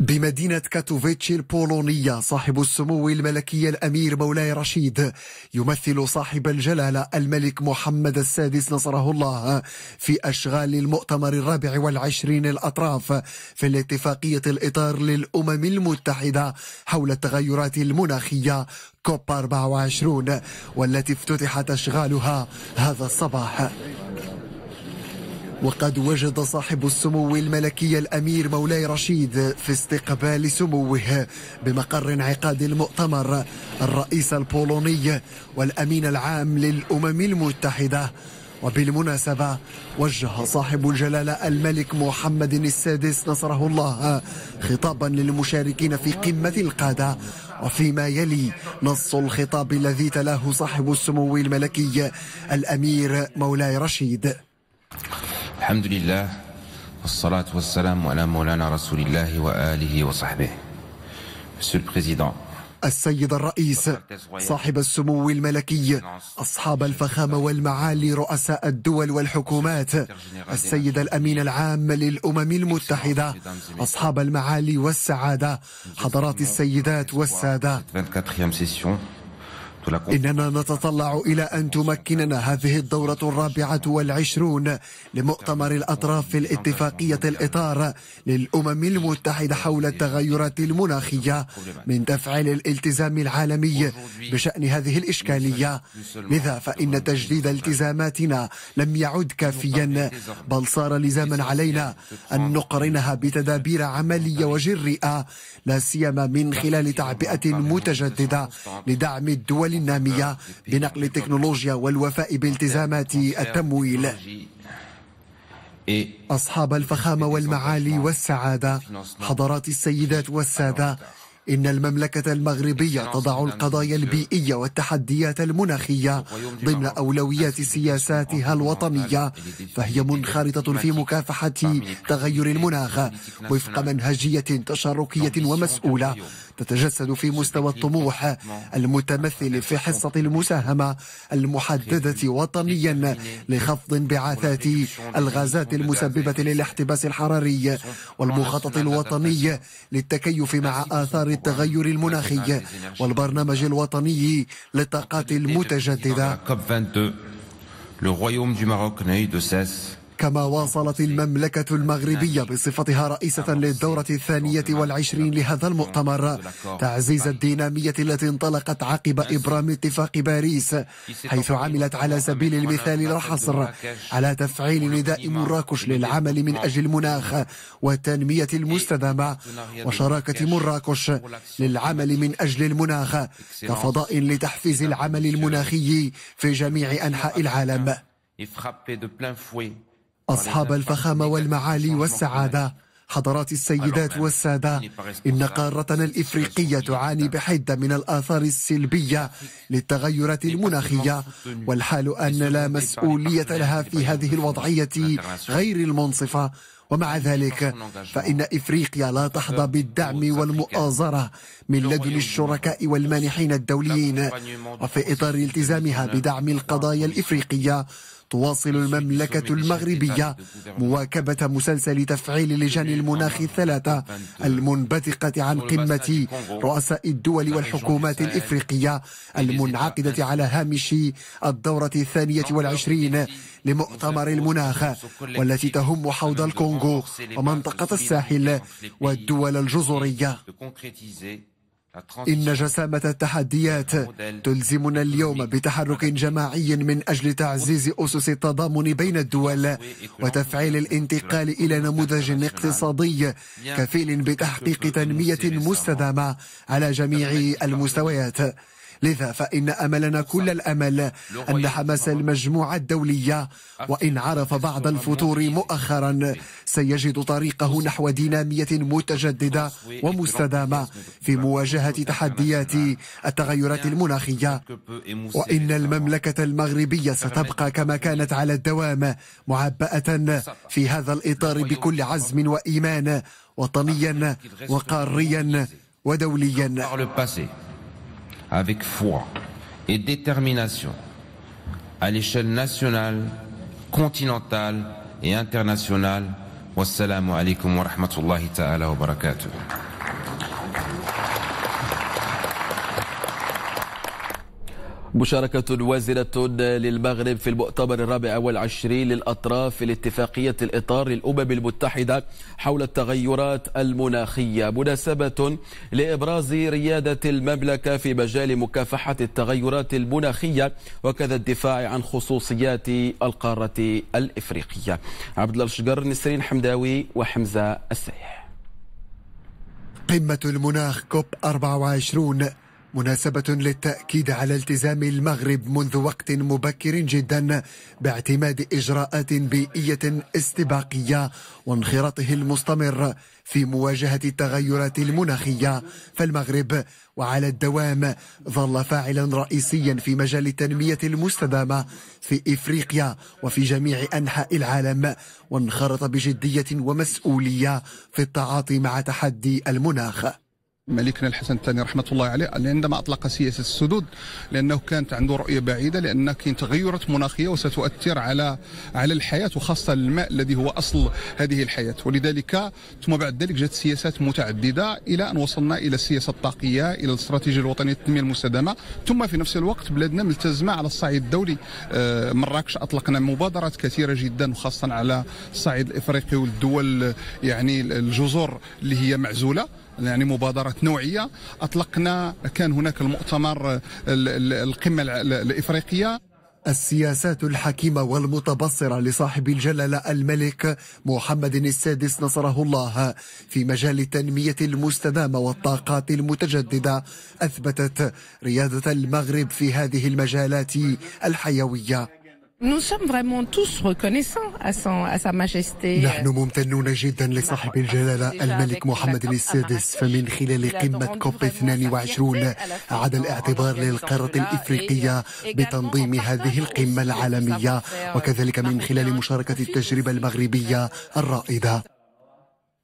بمدينة كاتوفيتشي البولونية صاحب السمو الملكي الأمير مولاي رشيد يمثل صاحب الجلالة الملك محمد السادس نصره الله في أشغال المؤتمر الرابع والعشرين الأطراف في الاتفاقية الإطار للأمم المتحدة حول التغيرات المناخية كوب 24 والتي افتتحت أشغالها هذا الصباح وقد وجد صاحب السمو الملكي الأمير مولاي رشيد في استقبال سموه بمقر انعقاد المؤتمر الرئيس البولوني والأمين العام للأمم المتحدة وبالمناسبة وجه صاحب الجلالة الملك محمد السادس نصره الله خطابا للمشاركين في قمة القادة وفيما يلي نص الخطاب الذي تلاه صاحب السمو الملكي الأمير مولاي رشيد الحمد لله والصلاة والسلام على مولانا رسول الله وآله وصحبه السيد الرئيس صاحب السمو الملكي أصحاب الفخامة والمعالي رؤساء الدول والحكومات السيد الأمين العام للأمم المتحدة أصحاب المعالي والسعادة حضرات السيدات والسادة إننا نتطلع إلى أن تمكننا هذه الدورة الرابعة والعشرون لمؤتمر الأطراف في الاتفاقية الإطار للأمم المتحدة حول التغيرات المناخية من تفعيل الالتزام العالمي بشأن هذه الإشكالية لذا فإن تجديد التزاماتنا لم يعد كافيا بل صار لزاما علينا أن نقرنها بتدابير عملية وجريئة لا سيما من خلال تعبئة متجددة لدعم الدول النامية بنقل التكنولوجيا والوفاء بالتزامات التمويل أصحاب الفخامة والمعالي والسعادة حضرات السيدات والسادة إن المملكة المغربية تضع القضايا البيئية والتحديات المناخية ضمن أولويات سياساتها الوطنية فهي منخرطة في مكافحة تغير المناخ وفق منهجية تشاركية ومسؤولة تتجسد في مستوى الطموح المتمثل في حصة المساهمة المحددة وطنيا لخفض انبعاثات الغازات المسببة للاحتباس الحراري والمخطط الوطني للتكيف مع آثار التغير المناخي والبرنامج الوطني للطاقات المتجددة Le royaume du Maroc n'a eu de cesse كما واصلت المملكة المغربية بصفتها رئيسة للدورة الثانية والعشرين لهذا المؤتمر تعزيز الدينامية التي انطلقت عقب إبرام اتفاق باريس حيث عملت على سبيل المثال الحصر على تفعيل نداء مراكش للعمل من أجل المناخ والتنمية المستدامة وشراكة مراكش للعمل من أجل المناخ كفضاء لتحفيز العمل المناخي في جميع أنحاء العالم. أصحاب الفخامة والمعالي والسعادة حضرات السيدات والسادة إن قارتنا الإفريقية تعاني بحدة من الآثار السلبية للتغيرات المناخية والحال أن لا مسؤولية لها في هذه الوضعية غير المنصفة ومع ذلك فإن إفريقيا لا تحظى بالدعم والمؤازرة من لدن الشركاء والمانحين الدوليين وفي إطار التزامها بدعم القضايا الإفريقية تواصل المملكة المغربية مواكبة مسلسل تفعيل لجان المناخ الثلاثة المنبثقة عن قمة رؤساء الدول والحكومات الإفريقية المنعقدة على هامش الدورة الثانية والعشرين لمؤتمر المناخ والتي تهم حوض الكونغو ومنطقة الساحل والدول الجزرية إن جسامة التحديات تلزمنا اليوم بتحرك جماعي من أجل تعزيز أسس التضامن بين الدول وتفعيل الانتقال إلى نموذج اقتصادي كفيل بتحقيق تنمية مستدامة على جميع المستويات لذا فإن أملنا كل الأمل أن حماس المجموعة الدولية وإن عرف بعض الفتور مؤخرا سيجد طريقه نحو دينامية متجددة ومستدامة في مواجهة تحديات التغيرات المناخية وإن المملكة المغربية ستبقى كما كانت على الدوام معبأة في هذا الإطار بكل عزم وإيمان وطنيا وقاريا ودوليا avec foi et détermination à l'échelle nationale, continentale et internationale. Wassalamu alaikum wa rahmatullahi ta'ala wa مشاركة وازنة للمغرب في المؤتمر الرابع والعشرين للأطراف في الاتفاقية الإطار للأمم المتحدة حول التغيرات المناخية مناسبة لإبراز ريادة المملكة في مجال مكافحة التغيرات المناخية وكذا الدفاع عن خصوصيات القارة الإفريقية عبد الله الشجر نسرين حمداوي وحمزة السيح قمة المناخ كوب 24 مناسبة للتأكيد على التزام المغرب منذ وقت مبكر جدا باعتماد إجراءات بيئية استباقية وانخراطه المستمر في مواجهة التغيرات المناخية فالمغرب وعلى الدوام ظل فاعلا رئيسيا في مجال التنمية المستدامة في إفريقيا وفي جميع أنحاء العالم وانخرط بجدية ومسؤولية في التعاطي مع تحدي المناخ ملكنا الحسن الثاني رحمه الله عليه عندما اطلق سياسه السدود لانه كانت عنده رؤيه بعيده لان كاين تغيرات مناخيه وستؤثر على على الحياه وخاصه الماء الذي هو اصل هذه الحياه ولذلك ثم بعد ذلك جاءت سياسات متعدده الى ان وصلنا الى السياسه الطاقيه الى الاستراتيجيه الوطنيه للتنميه المستدامه ثم في نفس الوقت بلادنا ملتزمه على الصعيد الدولي آه، مراكش اطلقنا مبادرات كثيره جدا وخاصه على الصعيد الافريقي والدول يعني الجزر اللي هي معزوله يعني مبادرة نوعية أطلقنا كان هناك المؤتمر القمة الإفريقية السياسات الحكيمة والمتبصرة لصاحب الجلالة الملك محمد السادس نصره الله في مجال التنمية المستدامة والطاقات المتجددة أثبتت ريادة المغرب في هذه المجالات الحيوية نحن ممتنون جدا لصاحب الجلالة الملك محمد السادس فمن خلال قمة كوب 22 عاد الاعتبار للقارة الإفريقية بتنظيم هذه القمة العالمية وكذلك من خلال مشاركة التجربة المغربية الرائدة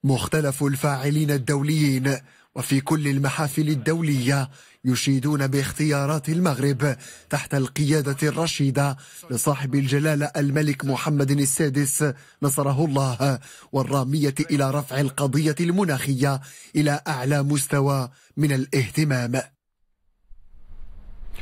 مختلف الفاعلين الدوليين وفي كل المحافل الدولية يشيدون باختيارات المغرب تحت القيادة الرشيدة لصاحب الجلالة الملك محمد السادس نصره الله والرامية إلى رفع القضية المناخية إلى أعلى مستوى من الاهتمام